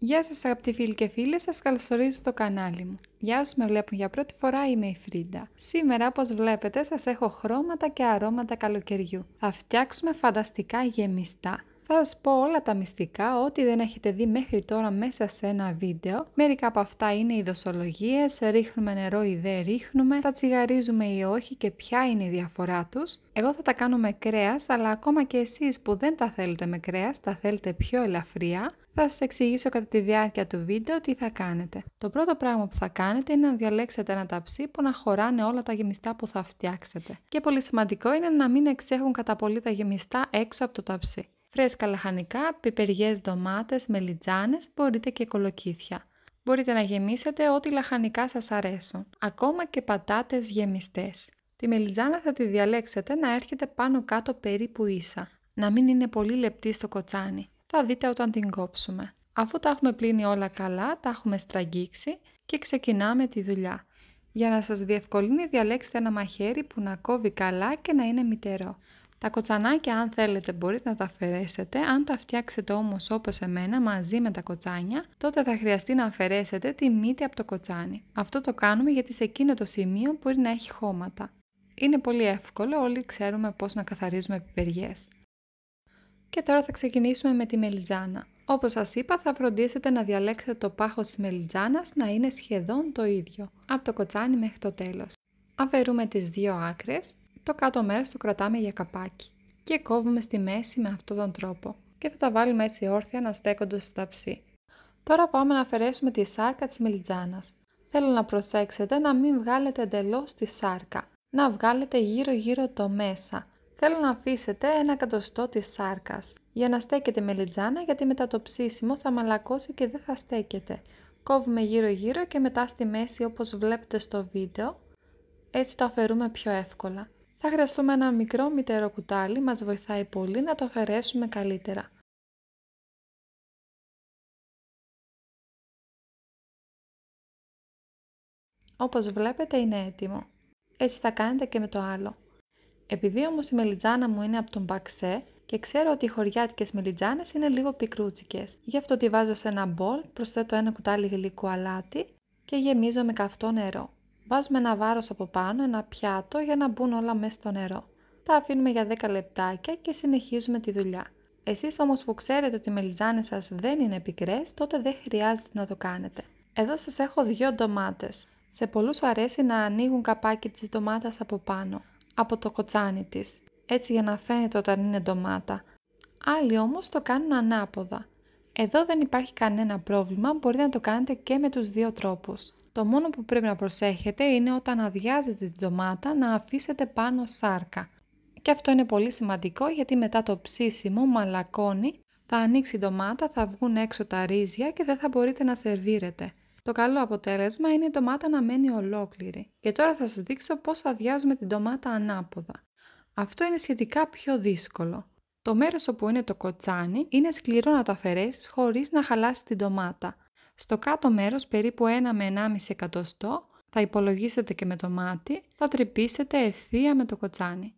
Γεια σας αγαπητοί φίλοι και φίλες, σας καλωσορίζω στο κανάλι μου. Γεια όσοι με βλέπουν για πρώτη φορά είμαι η Φρίντα. Σήμερα όπως βλέπετε σας έχω χρώματα και αρώματα καλοκαιριού. Θα φτιάξουμε φανταστικά γεμιστά θα σας πω όλα τα μυστικά ό,τι δεν έχετε δει μέχρι τώρα μέσα σε ένα βίντεο. Μερικά από αυτά είναι οι δοσολογίες, ρίχνουμε νερό ή δεν ρίχνουμε, θα τσιγαρίζουμε ή όχι και ποια είναι η διαφορά τους. Εγώ θα τα κάνω με κρέας, αλλά ακόμα και εσείς που δεν τα θέλετε με κρέας, τα θέλετε πιο ελαφριά, θα σας εξηγήσω κατά τη διάρκεια του βίντεο τι θα κάνετε. Το πρώτο πράγμα που θα κάνετε είναι να διαλέξετε ένα ταψί που να χωράνε όλα τα γεμιστά που θα φτιάξετε. Και πολύ σημαντικό είναι να μην εξέχουν κατά πολύ τα γεμιστά έξω από το ταψί φρέσκα λαχανικά, πιπεριές ντομάτες, μελιτζάνες, μπορείτε και κολοκύθια. Μπορείτε να γεμίσετε ό,τι λαχανικά σας αρέσουν, ακόμα και πατάτες γεμιστές. Τη μελιτζάνα θα τη διαλέξετε να έρχεται πάνω κάτω περίπου ίσα, να μην είναι πολύ λεπτή στο κοτσάνι. Θα δείτε όταν την κόψουμε. Αφού τα έχουμε πλύνει όλα καλά, τα έχουμε στραγγίξει και ξεκινάμε τη δουλειά. Για να σας διευκολύνει διαλέξτε ένα μαχαίρι που να κόβει καλά και να είναι μυτερό. Τα κοτσανάκια αν θέλετε μπορείτε να τα αφαιρέσετε, αν τα φτιάξετε όμως όπως εμένα μαζί με τα κοτσάνια, τότε θα χρειαστεί να αφαιρέσετε τη μύτη από το κοτσάνι. Αυτό το κάνουμε γιατί σε εκείνο το σημείο μπορεί να έχει χώματα. Είναι πολύ εύκολο, όλοι ξέρουμε πώς να καθαρίζουμε πιπεριές. Και τώρα θα ξεκινήσουμε με τη μελιτζάνα. Όπως σας είπα θα φροντίσετε να διαλέξετε το πάχος της μελιτζάνας να είναι σχεδόν το ίδιο, από το κοτσάνι μέχρι το τέλος. Αφαιρούμε τις δύο άκρες το κάτω μέρος το κρατάμε για καπάκι και κόβουμε στη μέση με αυτόν τον τρόπο και θα τα βάλουμε έτσι όρθια να στέκονται στο ταψί. Τώρα πάμε να αφαιρέσουμε τη σάρκα της μελιτζάνας. Θέλω να προσέξετε να μην βγάλετε εντελώς τη σάρκα, να βγάλετε γύρω γύρω το μέσα. Θέλω να αφήσετε ένα κατοστό της σάρκας για να στέκεται μελιτζάνα γιατί μετά το ψήσιμο θα μαλακώσει και δεν θα στέκεται. Κόβουμε γύρω γύρω και μετά στη μέση όπως βλέπετε στο βίντεο, έτσι το αφαιρούμε πιο εύκολα. Θα χρειαστούμε ένα μικρό μητέρο κουτάλι, μας βοηθάει πολύ να το αφαιρέσουμε καλύτερα. Όπως βλέπετε είναι έτοιμο. Έτσι θα κάνετε και με το άλλο. Επειδή όμως η μελιτζάνα μου είναι από τον Παξέ και ξέρω ότι οι χωριάτικες μελιτζάνες είναι λίγο πικρούτσικες. Γι' αυτό τη βάζω σε ένα μπολ, προσθέτω ένα κουτάλι γλυκού αλάτι και γεμίζω με καυτό νερό. Βάζουμε ένα βάρος από πάνω, ένα πιάτο για να μπουν όλα μέσα στο νερό. Τα αφήνουμε για 10 λεπτάκια και συνεχίζουμε τη δουλειά. Εσείς όμως που ξέρετε ότι οι μελιτζάνες σας δεν είναι πικρές, τότε δεν χρειάζεται να το κάνετε. Εδώ σας έχω δύο ντομάτες. Σε πολλούς αρέσει να ανοίγουν καπάκι της ντομάτας από πάνω, από το κοτσάνι της, έτσι για να φαίνεται όταν είναι ντομάτα. Άλλοι όμως το κάνουν ανάποδα. Εδώ δεν υπάρχει κανένα πρόβλημα, μπορείτε να το κάνετε και με τους δύο τρόπους. Το μόνο που πρέπει να προσέχετε είναι όταν αδειάζετε την ντομάτα να αφήσετε πάνω σάρκα. Και αυτό είναι πολύ σημαντικό γιατί μετά το ψήσιμο μαλακώνει, θα ανοίξει η ντομάτα, θα βγουν έξω τα ρύζια και δεν θα μπορείτε να σερβίρετε. Το καλό αποτέλεσμα είναι η ντομάτα να μένει ολόκληρη. Και τώρα θα σας δείξω πώς αδειάζουμε την ντομάτα ανάποδα. Αυτό είναι σχετικά πιο δύσκολο. Το μέρος όπου είναι το κοτσάνι είναι σκληρό να το αφαιρέσεις χωρίς να χαλάσει την ντομάτα. Στο κάτω μέρος, περίπου 1 με 1,5 εκατοστό, θα υπολογίσετε και με το μάτι, θα τρυπήσετε ευθεία με το κοτσάνι.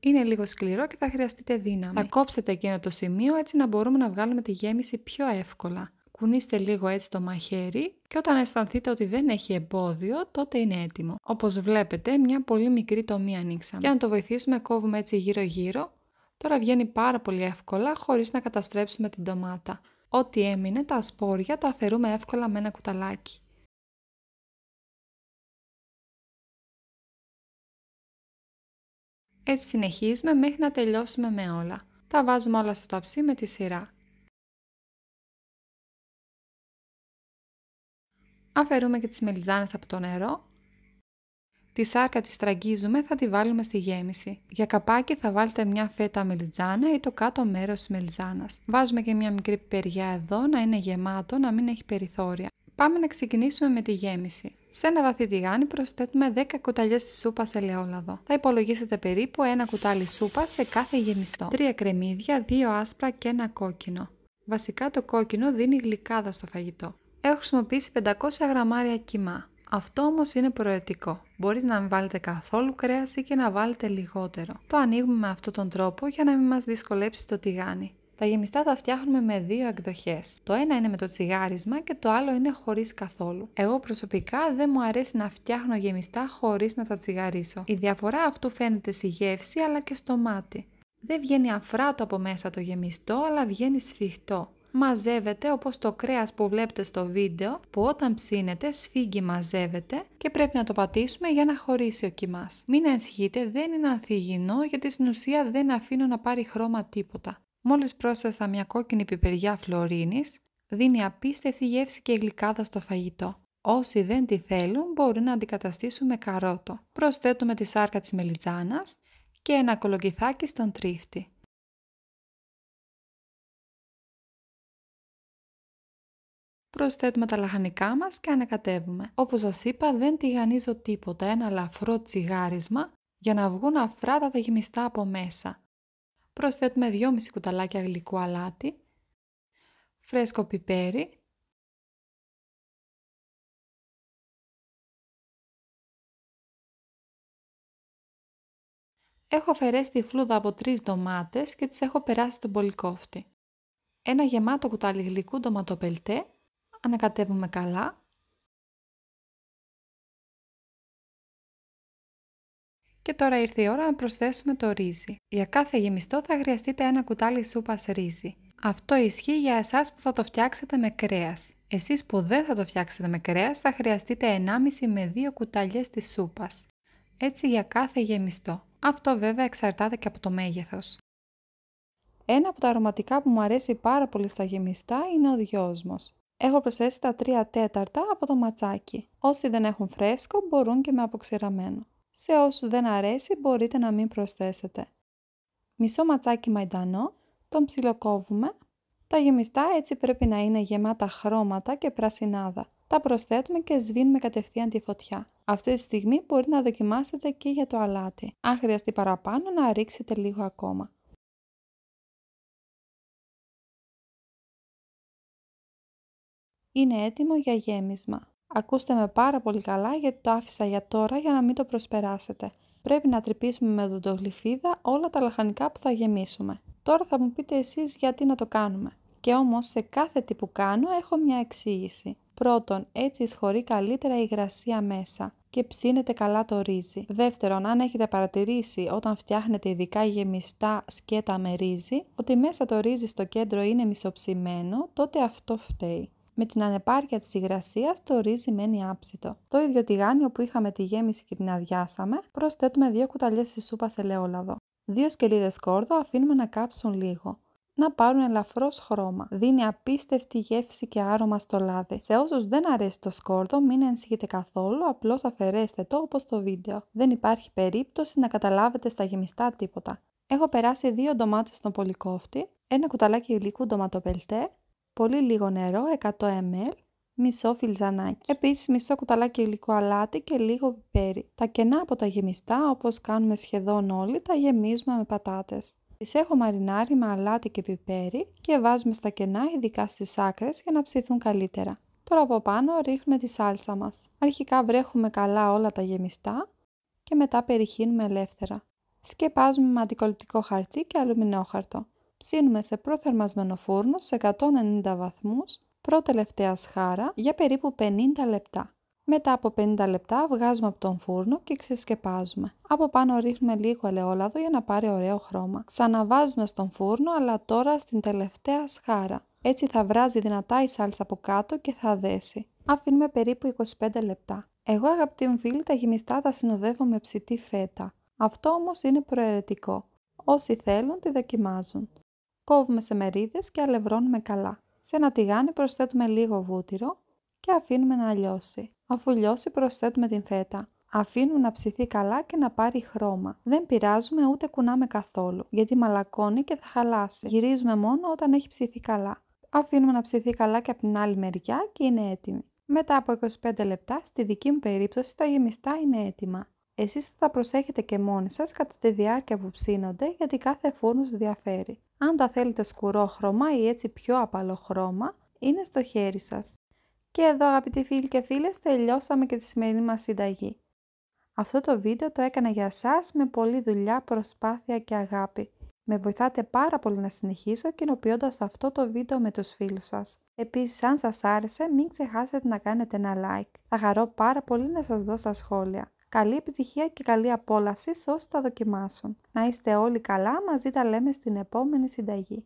Είναι λίγο σκληρό και θα χρειαστείτε δύναμη. Θα κόψετε εκείνο το σημείο έτσι να μπορούμε να βγάλουμε τη γέμιση πιο εύκολα. Κουνήστε λίγο έτσι το μαχαίρι και όταν αισθανθείτε ότι δεν έχει εμπόδιο, τότε είναι έτοιμο. Όπως βλέπετε, μια πολύ μικρή τομή ανοίξαμε. Για να το βοηθήσουμε, κόβουμε έτσι γύρω-γύρω. Τώρα βγαίνει πάρα πολύ εύκολα, χωρίς να καταστρέψουμε την ντομάτα. Ό,τι έμεινε, τα σπόρια τα αφαιρούμε εύκολα με ένα κουταλάκι. Έτσι συνεχίζουμε μέχρι να τελειώσουμε με όλα. Τα βάζουμε όλα στο ταψί με τη σειρά. Αφαιρούμε και τις μελιτζάνες από το νερό Τη σάρκα τη στραγγίζουμε, θα τη βάλουμε στη γέμιση. Για καπάκι θα βάλετε μια φέτα μελιτζάνα ή το κάτω μέρος της μελιτζάνας. Βάζουμε και μια μικρή πιπεριά εδώ να είναι γεμάτο, να μην έχει περιθώρια. Πάμε να ξεκινήσουμε με τη γέμιση. Σε ένα βαθύ τηγάνι προσθέτουμε 10 κουταλιές της σούπας ελαιόλαδο. Θα υπολογίσετε περίπου ένα κουτάλι σούπα σε κάθε γεμιστό. 3 κρεμμύδια, 2 άσπρα και ένα κόκκινο. Βασικά το κόκκινο δίνει γλυκάδα στο φαγητό. Έχω χρησιμοποιήσει 500 γραμμάρια κιμά. Αυτό όμως είναι προαιρετικό. Μπορείτε να μην βάλετε καθόλου κρέας ή και να βάλετε λιγότερο. Το ανοίγουμε με αυτόν τον τρόπο για να μην μας δυσκολέψει το τηγάνι. Τα γεμιστά τα φτιάχνουμε με δύο εκδοχές. Το ένα είναι με το τσιγάρισμα και το άλλο είναι χωρίς καθόλου. Εγώ προσωπικά δεν μου αρέσει να φτιάχνω γεμιστά χωρίς να τα τσιγαρίσω. Η διαφορά αυτού φαίνεται στη γεύση αλλά και στο μάτι. Δεν βγαίνει αφράτο από μέσα το γεμιστό, αλλά βγαίνει σφιχτό μαζεύεται όπως το κρέας που βλέπετε στο βίντεο που όταν ψήνεται σφίγγει μαζεύεται και πρέπει να το πατήσουμε για να χωρίσει ο κιμάς. Μην ανησυχείτε, δεν είναι ανθυγινό γιατί στην ουσία δεν αφήνω να πάρει χρώμα τίποτα. Μόλις πρόσθεσα μια κόκκινη πιπεριά φλωρίνης, δίνει απίστευτη γεύση και γλυκάδα στο φαγητό. Όσοι δεν τη θέλουν μπορούν να αντικαταστήσουμε καρότο. Προσθέτουμε τη σάρκα της μελιτζάνας και ένα κολοκυθάκι στον τρίφτη. Προσθέτουμε τα λαχανικά μας και ανακατεύουμε. Όπως σας είπα δεν τηγανίζω τίποτα, ένα λαφρό τσιγάρισμα για να βγουν αφράτα τα γεμιστά από μέσα. Προσθέτουμε 2,5 κουταλάκια γλυκού αλάτι, φρέσκο πιπέρι, Έχω αφαιρέσει τη φλούδα από τρεις ντομάτες και τις έχω περάσει στον πολυκόφτη. Ένα γεμάτο κουτάλι γλυκού ντοματοπελτέ ανακατεύουμε καλά Και τώρα ήρθε η ώρα να προσθέσουμε το ρύζι. Για κάθε γεμιστό θα χρειαστείτε ένα κουτάλι σούπας ρύζι. Αυτό ισχύει για εσάς που θα το φτιάξετε με κρέας. Εσείς που δεν θα το φτιάξετε με κρέας θα χρειαστείτε 1,5 με 2 κουταλιές της σούπας. Έτσι για κάθε γεμιστό. Αυτό βέβαια εξαρτάται και από το μέγεθος. Ένα από τα αρωματικά που μου αρέσει πάρα πολύ στα γεμιστά είναι ο δυόσμος. Έχω προσθέσει τα 3 τέταρτα από το ματσάκι. Όσοι δεν έχουν φρέσκο μπορούν και με αποξηραμένο. Σε όσους δεν αρέσει μπορείτε να μην προσθέσετε. Μισό ματσάκι μαϊντανό, τον ψιλοκόβουμε. Τα γεμιστά έτσι πρέπει να είναι γεμάτα χρώματα και πρασινάδα. Τα προσθέτουμε και σβήνουμε κατευθείαν τη φωτιά. Αυτή τη στιγμή μπορεί να δοκιμάσετε και για το αλάτι. Αν χρειαστεί παραπάνω να ρίξετε λίγο ακόμα. Είναι έτοιμο για γέμισμα. Ακούστε με πάρα πολύ καλά γιατί το άφησα για τώρα για να μην το προσπεράσετε. Πρέπει να τρυπήσουμε με δοντογλυφίδα όλα τα λαχανικά που θα γεμίσουμε. Τώρα θα μου πείτε εσείς γιατί να το κάνουμε. Και όμως σε κάθε τι που κάνω έχω μια εξήγηση. Πρώτον, έτσι ισχωρεί καλύτερα η υγρασία μέσα και ψήνεται καλά το ρύζι. Δεύτερον, αν έχετε παρατηρήσει όταν φτιάχνετε ειδικά γεμιστά σκέτα με ρύζι, ότι μέσα το ρύζι στο κέντρο είναι μισοψημένο, τότε αυτό φταίει. Με την ανεπάρκεια της υγρασίας το ρύζι μένει άψητο. Το ίδιο τηγάνι όπου είχαμε τη γέμιση και την αδειάσαμε, προσθέτουμε 2 κουταλιές της σούπας ελαιόλαδο. 2 σκελίδες κόρδο αφήνουμε να κάψουν λίγο να πάρουν ελαφρώς χρώμα. Δίνει απίστευτη γεύση και άρωμα στο λάδι. Σε όσους δεν αρέσει το σκόρδο, μην ενσύγετε καθόλου, απλώς αφαιρέστε το όπως το βίντεο. Δεν υπάρχει περίπτωση να καταλάβετε στα γεμιστά τίποτα. Έχω περάσει δύο ντομάτες στον πολυκόφτη, ένα κουταλάκι γλυκού ντοματοπελτέ, πολύ λίγο νερό, 100 ml, μισό φιλζανάκι. Επίσης μισό κουταλάκι υλικό αλάτι και λίγο πιπέρι. Τα κενά από τα γεμιστά, όπως κάνουμε σχεδόν όλοι, τα γεμίζουμε με πατάτες. Τις έχω μαρινάρει με αλάτι και πιπέρι και βάζουμε στα κενά, ειδικά στις άκρες, για να ψηθούν καλύτερα. Τώρα από πάνω ρίχνουμε τη σάλτσα μας. Αρχικά βρέχουμε καλά όλα τα γεμιστά και μετά περιχύνουμε ελεύθερα. Σκεπάζουμε με αντικολλητικό χαρτί και αλουμινόχαρτο. Ψήνουμε σε προθερμασμένο φούρνο σε 190 βαθμούς προτελευταία σχάρα για περίπου 50 λεπτά. Μετά από 50 λεπτά βγάζουμε από τον φούρνο και ξεσκεπάζουμε. Από πάνω ρίχνουμε λίγο ελαιόλαδο για να πάρει ωραίο χρώμα. Ξαναβάζουμε στον φούρνο αλλά τώρα στην τελευταία σχάρα. Έτσι θα βράζει δυνατά η σάλτσα από κάτω και θα δέσει. Αφήνουμε περίπου 25 λεπτά. Εγώ αγαπητοί μου φίλοι τα γυμιστά τα συνοδεύω με ψητή φέτα. Αυτό όμως είναι προαιρετικό. Όσοι θέλουν τη δοκιμάζουν. Κόβουμε σε μερίδες και αλευρώνουμε καλά. Σε ένα τηγάνι προσθέτουμε λίγο βούτυρο και αφήνουμε να λιώσει. Αφού λιώσει προσθέτουμε την φέτα. Αφήνουμε να ψηθεί καλά και να πάρει χρώμα. Δεν πειράζουμε ούτε κουνάμε καθόλου, γιατί μαλακώνει και θα χαλάσει. Γυρίζουμε μόνο όταν έχει ψηθεί καλά. Αφήνουμε να ψηθεί καλά και από την άλλη μεριά και είναι έτοιμη. Μετά από 25 λεπτά, στη δική μου περίπτωση, τα γεμιστά είναι έτοιμα. Εσείς θα τα προσέχετε και μόνοι σας κατά τη διάρκεια που ψήνονται, γιατί κάθε φούρνος διαφέρει. Αν τα θέλετε σκουρό χρώμα ή έτσι πιο απαλό χρώμα, είναι στο χέρι σας. Και εδώ αγαπητοί φίλοι και φίλες, τελειώσαμε και τη σημερινή μας συνταγή. Αυτό το βίντεο το έκανα για σας με πολλή δουλειά, προσπάθεια και αγάπη. Με βοηθάτε πάρα πολύ να συνεχίσω κοινοποιώντας αυτό το βίντεο με τους φίλους σας. Επίσης, αν σας άρεσε, μην ξεχάσετε να κάνετε ένα like. Θα χαρώ πάρα πολύ να σας δώσω σχόλια. Καλή επιτυχία και καλή απόλαυση σε όσοι τα δοκιμάσουν. Να είστε όλοι καλά, μαζί τα λέμε στην επόμενη συνταγή.